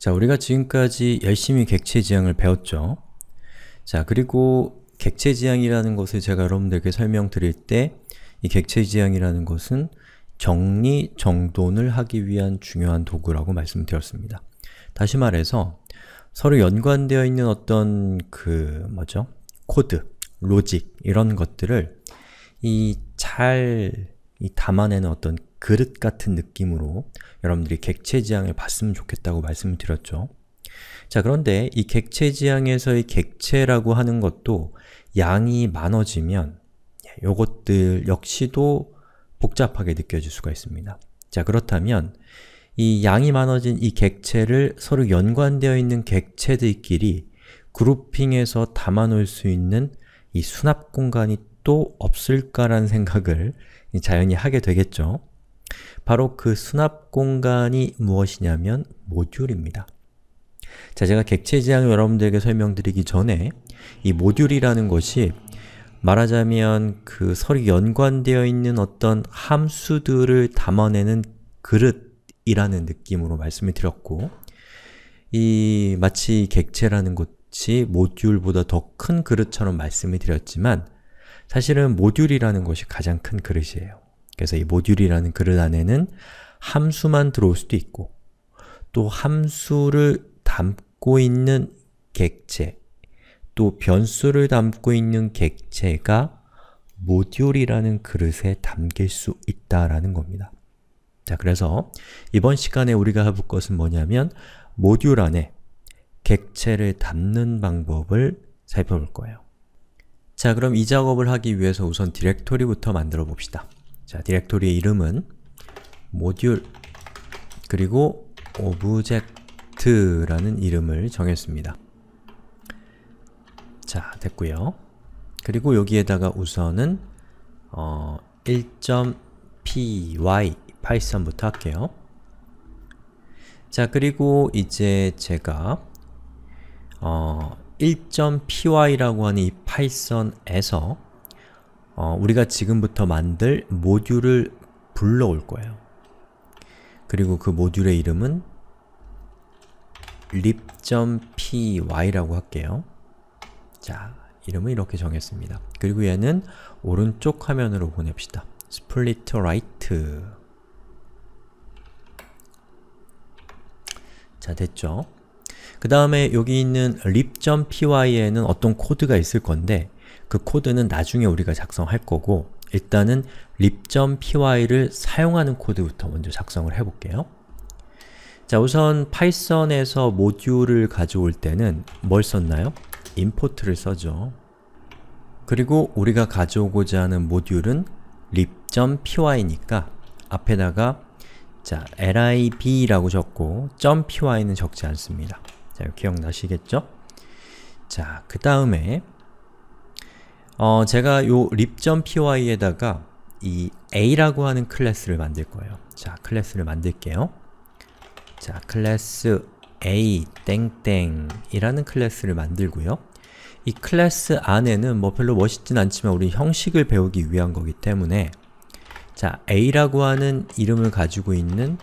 자, 우리가 지금까지 열심히 객체 지향을 배웠죠. 자, 그리고 객체 지향이라는 것을 제가 여러분들에게 설명드릴 때 이 객체 지향이라는 것은 정리, 정돈을 하기 위한 중요한 도구라고 말씀드렸습니다. 다시 말해서 서로 연관되어 있는 어떤 그 뭐죠? 코드, 로직 이런 것들을 이 잘 담아내는 어떤 그릇 같은 느낌으로 여러분들이 객체 지향을 봤으면 좋겠다고 말씀을 드렸죠. 자, 그런데 이 객체 지향에서의 객체라고 하는 것도 양이 많아지면 요것들 역시도 복잡하게 느껴질 수가 있습니다. 자, 그렇다면 이 양이 많아진 이 객체를 서로 연관되어 있는 객체들끼리 그룹핑해서 담아놓을 수 있는 이 수납 공간이 또 없을까라는 생각을 자연히 하게 되겠죠. 바로 그 수납 공간이 무엇이냐면 모듈입니다. 자, 제가 객체 지향을 여러분들에게 설명드리기 전에 이 모듈이라는 것이 말하자면 그 서로 연관되어 있는 어떤 함수들을 담아내는 그릇이라는 느낌으로 말씀을 드렸고 이 마치 객체라는 것이 모듈보다 더 큰 그릇처럼 말씀을 드렸지만 사실은 모듈이라는 것이 가장 큰 그릇이에요. 그래서 이 모듈이라는 그릇 안에는 함수만 들어올 수도 있고 또 함수를 담고 있는 객체 또 변수를 담고 있는 객체가 모듈이라는 그릇에 담길 수 있다라는 겁니다. 자, 그래서 이번 시간에 우리가 해볼 것은 뭐냐면 모듈 안에 객체를 담는 방법을 살펴볼 거예요. 자, 그럼 이 작업을 하기 위해서 우선 디렉토리부터 만들어 봅시다. 자, 디렉토리의 이름은 module 그리고 object라는 이름을 정했습니다. 자, 됐고요. 그리고 여기에다가 우선은 어, 1.py 파이썬부터 할게요. 자, 그리고 이제 제가 어, 1.py라고 하는 이 파이썬에서 어, 우리가 지금부터 만들 모듈을 불러올 거예요. 그리고 그 모듈의 이름은 lib.py라고 할게요. 자, 이름을 이렇게 정했습니다. 그리고 얘는 오른쪽 화면으로 보냅시다. split right 자, 됐죠? 그 다음에 여기 있는 lib.py에는 어떤 코드가 있을 건데 그 코드는 나중에 우리가 작성할 거고 일단은 lib.py를 사용하는 코드부터 먼저 작성을 해볼게요. 자 우선 파이썬에서 모듈을 가져올 때는 뭘 썼나요? import를 써죠. 그리고 우리가 가져오고자 하는 모듈은 lib.py니까 앞에다가 자 lib라고 적고 .py는 적지 않습니다. 자 기억나시겠죠? 자그 다음에 어, 제가 요 립.py에다가 이 a라고 하는 클래스를 만들 거예요. 자, 클래스를 만들게요. 자, 클래스 a 땡땡이라는 클래스를 만들고요. 이 클래스 안에는 뭐 별로 멋있진 않지만 우리 형식을 배우기 위한 거기 때문에 자, a라고 하는 이름을 가지고 있는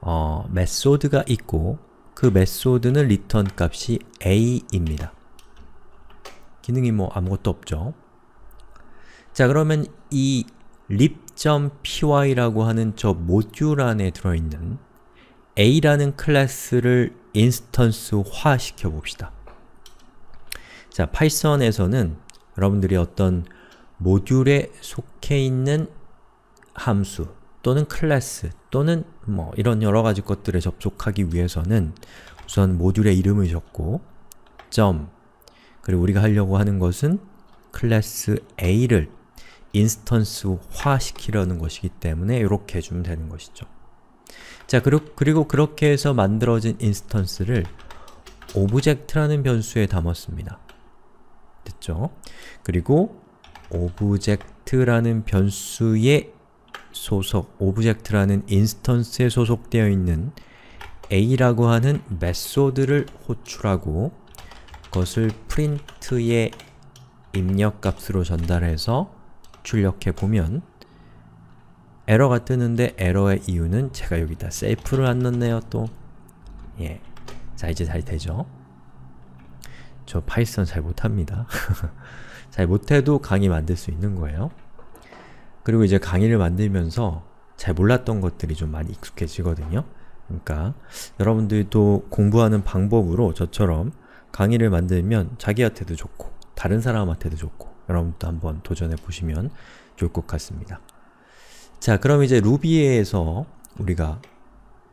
어, 메소드가 있고 그 메소드는 리턴 값이 a입니다. 기능이 뭐 아무것도 없죠. 자 그러면 이 lib.py라고 하는 저 모듈 안에 들어있는 a라는 클래스를 인스턴스화 시켜봅시다. 자, 파이썬에서는 여러분들이 어떤 모듈에 속해 있는 함수 또는 클래스 또는 뭐 이런 여러 가지 것들에 접속하기 위해서는 우선 모듈의 이름을 적고 점 그리고 우리가 하려고 하는 것은 클래스 A를 인스턴스화 시키려는 것이기 때문에 이렇게 해주면 되는 것이죠. 자, 그리고, 그리고 그렇게 해서 만들어진 인스턴스를 오브젝트라는 변수에 담았습니다. 됐죠? 그리고 오브젝트라는 변수에 소속, 오브젝트라는 인스턴스에 소속되어 있는 a라고 하는 메소드를 호출하고 것을 프린트의 입력값으로 전달해서 출력해보면 에러가 뜨는데 에러의 이유는 제가 여기다 셀프를안 넣네요 또 예. 자 이제 잘 되죠? 저 파이썬 잘 못합니다. 잘 못해도 강의 만들 수 있는 거예요. 그리고 이제 강의를 만들면서 잘 몰랐던 것들이 좀 많이 익숙해지거든요. 그러니까 여러분들도 공부하는 방법으로 저처럼 강의를 만들면 자기한테도 좋고 다른 사람한테도 좋고 여러분도 한번 도전해 보시면 좋을 것 같습니다. 자, 그럼 이제 루비에서 우리가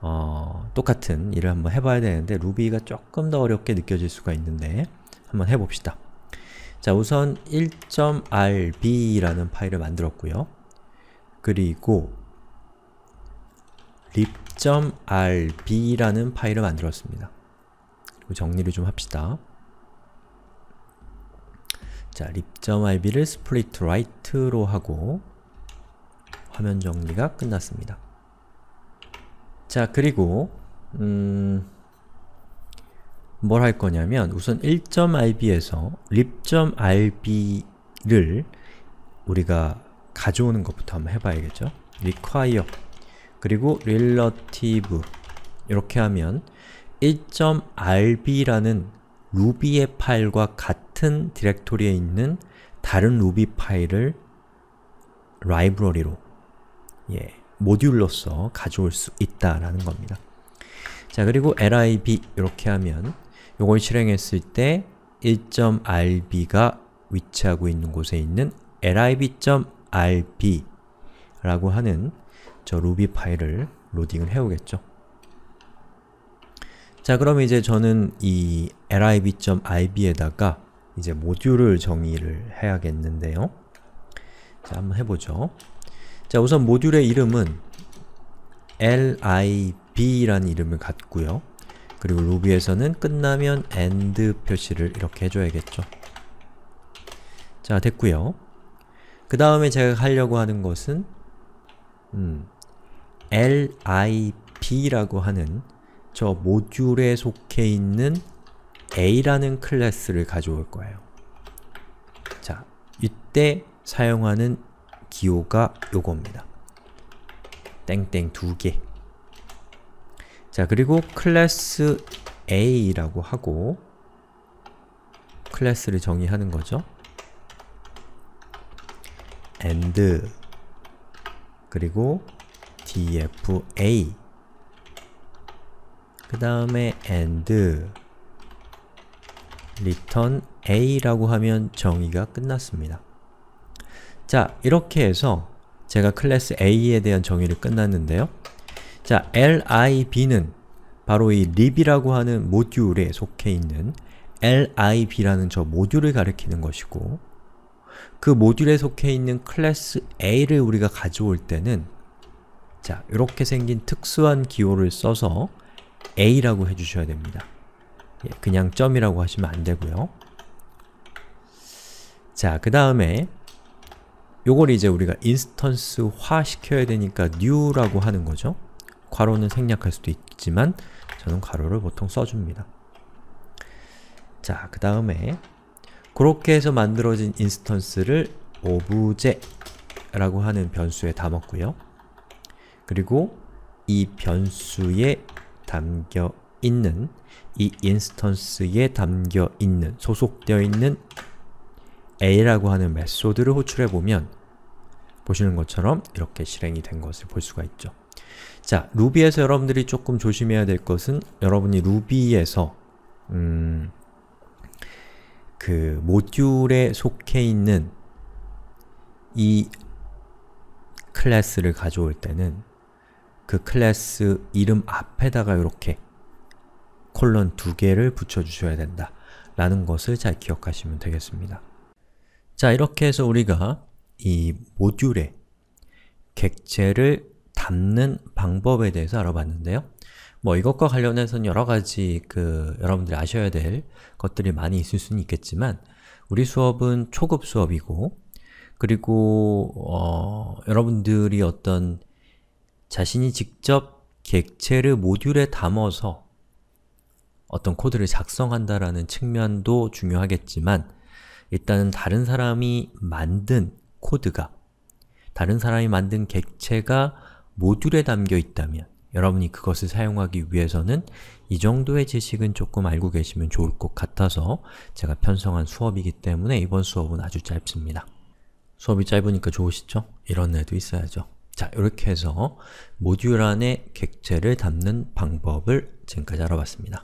어, 똑같은 일을 한번 해봐야 되는데 루비가 조금 더 어렵게 느껴질 수가 있는데 한번 해봅시다. 자, 우선 1.rb라는 파일을 만들었고요. 그리고 lib.rb라는 파일을 만들었습니다. 그 정리를 좀 합시다. 자, 립.iv를 split r i g h 로 하고 화면 정리가 끝났습니다. 자, 그리고 음, 뭘 할 거냐면 우선 1.ib에서 lib.rb를 우리가 가져오는 것부터 한번 해봐야겠죠? require 그리고 relative 이렇게 하면 1.rb라는 루비의 파일과 같은 디렉토리에 있는 다른 루비 파일을 라이브러리로 예, 모듈로서 가져올 수 있다라는 겁니다. 자, 그리고 lib 이렇게 하면 요걸 실행했을 때 1.rb가 위치하고 있는 곳에 있는 lib.rb 라고 하는 저 루비 파일을 로딩을 해오겠죠. 자 그럼 이제 저는 이 lib.ib에다가 이제 모듈을 정의를 해야겠는데요. 자 한번 해보죠. 자 우선 모듈의 이름은 lib라는 이름을 갖고요. 그리고 루비에서는 끝나면 end 표시를 이렇게 해줘야겠죠. 자 됐고요. 그 다음에 제가 하려고 하는 것은 음, lib라고 하는 저 모듈에 속해 있는 a라는 클래스를 가져올 거예요. 자, 이때 사용하는 기호가 요겁니다. 땡땡 두 개. 자, 그리고 클래스 a라고 하고 클래스를 정의하는 거죠. and 그리고 dfa 그 다음에 and return a라고 하면 정의가 끝났습니다. 자, 이렇게 해서 제가 클래스 a에 대한 정의를 끝났는데요. 자, lib는 바로 이 lib이라고 하는 모듈에 속해 있는 lib라는 저 모듈을 가리키는 것이고 그 모듈에 속해 있는 클래스 a를 우리가 가져올 때는 자, 이렇게 생긴 특수한 기호를 써서 A라고 해주셔야 됩니다. 예, 그냥 점이라고 하시면 안되고요. 자, 그 다음에 요걸 이제 우리가 인스턴스화 시켜야 되니까 new라고 하는 거죠. 괄호는 생략할 수도 있지만 저는 괄호를 보통 써줍니다. 자, 그 다음에 그렇게 해서 만들어진 인스턴스를 오브제라고 하는 변수에 담았고요. 그리고 이 변수의 담겨 있는 이 인스턴스에 담겨 있는 소속되어 있는 a라고 하는 메소드를 호출해 보면 보시는 것처럼 이렇게 실행이 된 것을 볼 수가 있죠. 자, 루비에서 여러분들이 조금 조심해야 될 것은 여러분이 루비에서 음, 그 모듈에 속해 있는 이 클래스를 가져올 때는 그 클래스 이름 앞에다가 이렇게 콜론 두 개를 붙여주셔야 된다 라는 것을 잘 기억하시면 되겠습니다. 자 이렇게 해서 우리가 이 모듈의 객체를 담는 방법에 대해서 알아봤는데요. 뭐 이것과 관련해서는 여러가지 그 여러분들이 아셔야 될 것들이 많이 있을 수는 있겠지만 우리 수업은 초급 수업이고 그리고 어, 여러분들이 어떤 자신이 직접 객체를 모듈에 담아서 어떤 코드를 작성한다라는 측면도 중요하겠지만 일단은 다른 사람이 만든 코드가 다른 사람이 만든 객체가 모듈에 담겨 있다면 여러분이 그것을 사용하기 위해서는 이 정도의 지식은 조금 알고 계시면 좋을 것 같아서 제가 편성한 수업이기 때문에 이번 수업은 아주 짧습니다. 수업이 짧으니까 좋으시죠? 이런 애도 있어야죠. 자, 이렇게 해서 모듈 안에 객체를 담는 방법을 지금까지 알아봤습니다.